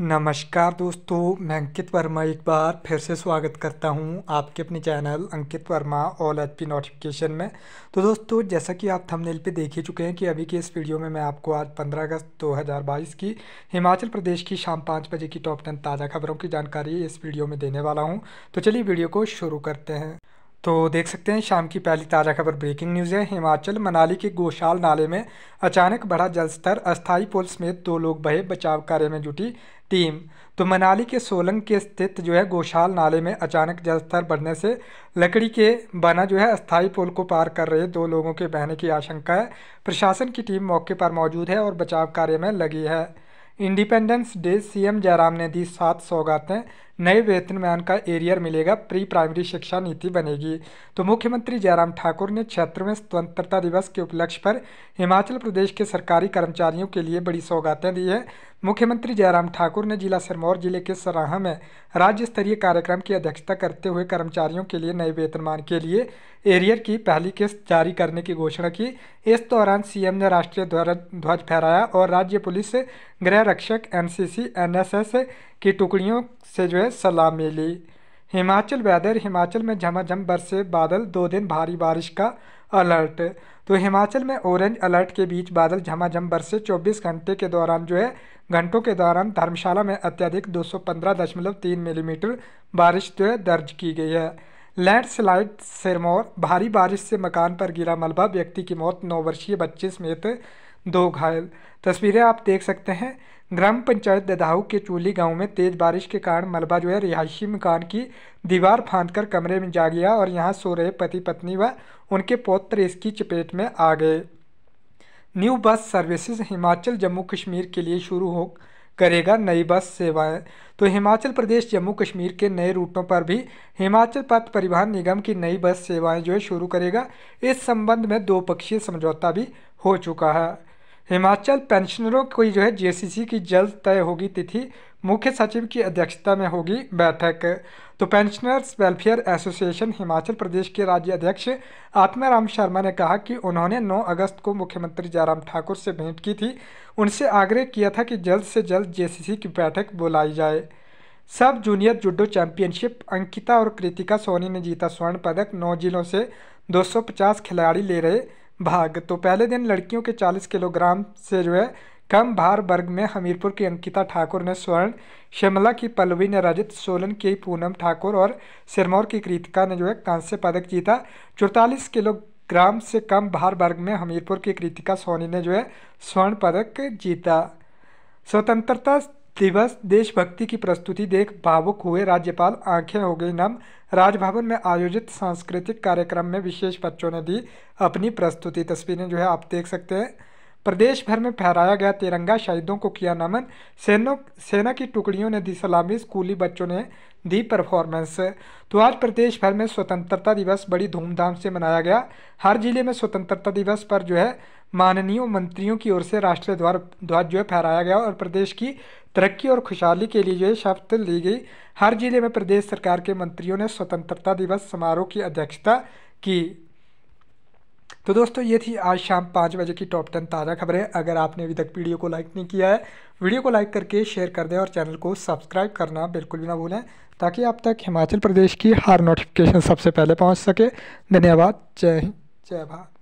नमस्कार दोस्तों मैं अंकित वर्मा एक बार फिर से स्वागत करता हूं आपके अपने चैनल अंकित वर्मा ऑल एच पी नोटिफिकेशन में तो दोस्तों जैसा कि आप थंबनेल पे देख ही चुके हैं कि अभी के इस वीडियो में मैं आपको आज 15 अगस्त 2022 की हिमाचल प्रदेश की शाम पाँच बजे की टॉप टेन ताज़ा खबरों की जानकारी इस वीडियो में देने वाला हूँ तो चलिए वीडियो को शुरू करते हैं तो देख सकते हैं शाम की पहली ताज़ा खबर ब्रेकिंग न्यूज़ है हिमाचल मनाली के गोशाल नाले में अचानक बढ़ा जलस्तर अस्थाई पुल समेत दो लोग बहे बचाव कार्य में जुटी टीम तो मनाली के सोलंग के स्थित जो है गोशाल नाले में अचानक जलस्तर बढ़ने से लकड़ी के बना जो है अस्थाई पुल को पार कर रहे दो लोगों के बहने की आशंका है प्रशासन की टीम मौके पर मौजूद है और बचाव कार्य में लगी है इंडिपेंडेंस डे सीएम जयराम ने दी सात सौगातें नए वेतनमान का एरियर मिलेगा प्री प्राइमरी शिक्षा नीति बनेगी तो मुख्यमंत्री जयराम ठाकुर ने क्षेत्र में स्वतंत्रता दिवस के उपलक्ष्य पर हिमाचल प्रदेश के सरकारी कर्मचारियों के लिए बड़ी सौगातें दी है मुख्यमंत्री जयराम ठाकुर ने जिला सिरमौर जिले के सराहा में राज्य स्तरीय कार्यक्रम की अध्यक्षता करते हुए कर्मचारियों के लिए नए वेतनमान के लिए एरियर की पहली किस्त जारी करने की घोषणा की इस दौरान सीएम ने राष्ट्रीय ध्वज फहराया और राज्य पुलिस गृह रक्षक एनसीसी एनएसएस की टुकड़ियों से जो है सलाह मिली हिमाचल वेदर हिमाचल में झमाझम बरसे बादल दो दिन भारी बारिश का अलर्ट तो हिमाचल में ऑरेंज अलर्ट के बीच बादल झमाझम बरसे 24 घंटे के दौरान जो है घंटों के दौरान धर्मशाला में अत्यधिक 215.3 मिलीमीटर mm बारिश जो है दर्ज की गई है लैंडस्लाइड सिरमौर भारी बारिश से मकान पर गिरा मलबा व्यक्ति की मौत नौ वर्षीय बच्चे समेत दो घायल तस्वीरें आप देख सकते हैं ग्राम पंचायत ददाहू के चूली गांव में तेज़ बारिश के कारण मलबा जो है रिहायशी मकान की दीवार फाँद कर कमरे में जा गया और यहां सो रहे पति पत्नी व उनके पौत्र इसकी चपेट में आ गए new bus services Himachal Jammu Kashmir के लिए शुरू हो करेगा नई बस सेवाएं तो हिमाचल प्रदेश जम्मू कश्मीर के नए रूटों पर भी हिमाचल पथ परिवहन निगम की नई बस सेवाएं जो है शुरू करेगा इस संबंध में दो पक्षीय समझौता भी हो चुका है हिमाचल पेंशनरों की जो है जेसीसी की जल्द तय होगी तिथि मुख्य सचिव की अध्यक्षता में होगी बैठक तो pensioners welfare association Himachal Pradesh के राज्य अध्यक्ष आत्माराम शर्मा ने कहा कि उन्होंने 9 अगस्त को मुख्यमंत्री जयराम ठाकुर से भेंट की थी उनसे आग्रह किया था कि जल्द से जल्द जेसीसी की बैठक बुलाई जाए सब जूनियर जुडो चैंपियनशिप अंकिता और कृतिका सोनी ने जीता स्वर्ण पदक नौ जिलों से दो खिलाड़ी ले रहे भाग तो पहले दिन लड़कियों के 40 किलोग्राम से जो है कम भार वर्ग में हमीरपुर की अंकिता ठाकुर ने स्वर्ण शिमला की पल्लवी ने रजत सोलन की पूनम ठाकुर और सिरमौर की कृतिका ने जो है कांस्य पदक जीता चौतालीस किलोग्राम से कम भार वर्ग में हमीरपुर की कृतिका सोनी ने जो है स्वर्ण पदक जीता स्वतंत्रता दिवस देशभक्ति की प्रस्तुति देख भावुक हुए राज्यपाल आंखें हो गई नम राजभवन में आयोजित सांस्कृतिक कार्यक्रम में विशेष बच्चों ने दी अपनी प्रस्तुति तस्वीरें जो है आप देख सकते हैं प्रदेश भर में फहराया गया तिरंगा शहीदों को किया नमन सेनो सेना की टुकड़ियों ने दी सलामी स्कूली बच्चों ने दी परफॉर्मेंस तो आज प्रदेश भर में स्वतंत्रता दिवस बड़ी धूमधाम से मनाया गया हर जिले में स्वतंत्रता दिवस पर जो है माननीय मंत्रियों की ओर से राष्ट्रीय ध्वज जो है फहराया गया और प्रदेश की तरक्की और खुशहाली के लिए जो है शपथ ली गई हर जिले में प्रदेश सरकार के मंत्रियों ने स्वतंत्रता दिवस समारोह की अध्यक्षता की तो दोस्तों ये थी आज शाम पाँच बजे की टॉप टेन ताज़ा खबरें अगर आपने अभी तक वीडियो को लाइक नहीं किया है वीडियो को लाइक करके शेयर कर दें और चैनल को सब्सक्राइब करना बिल्कुल भी ना भूलें ताकि आप तक हिमाचल प्रदेश की हर नोटिफिकेशन सबसे पहले पहुंच सके धन्यवाद जय हिंद जय भारत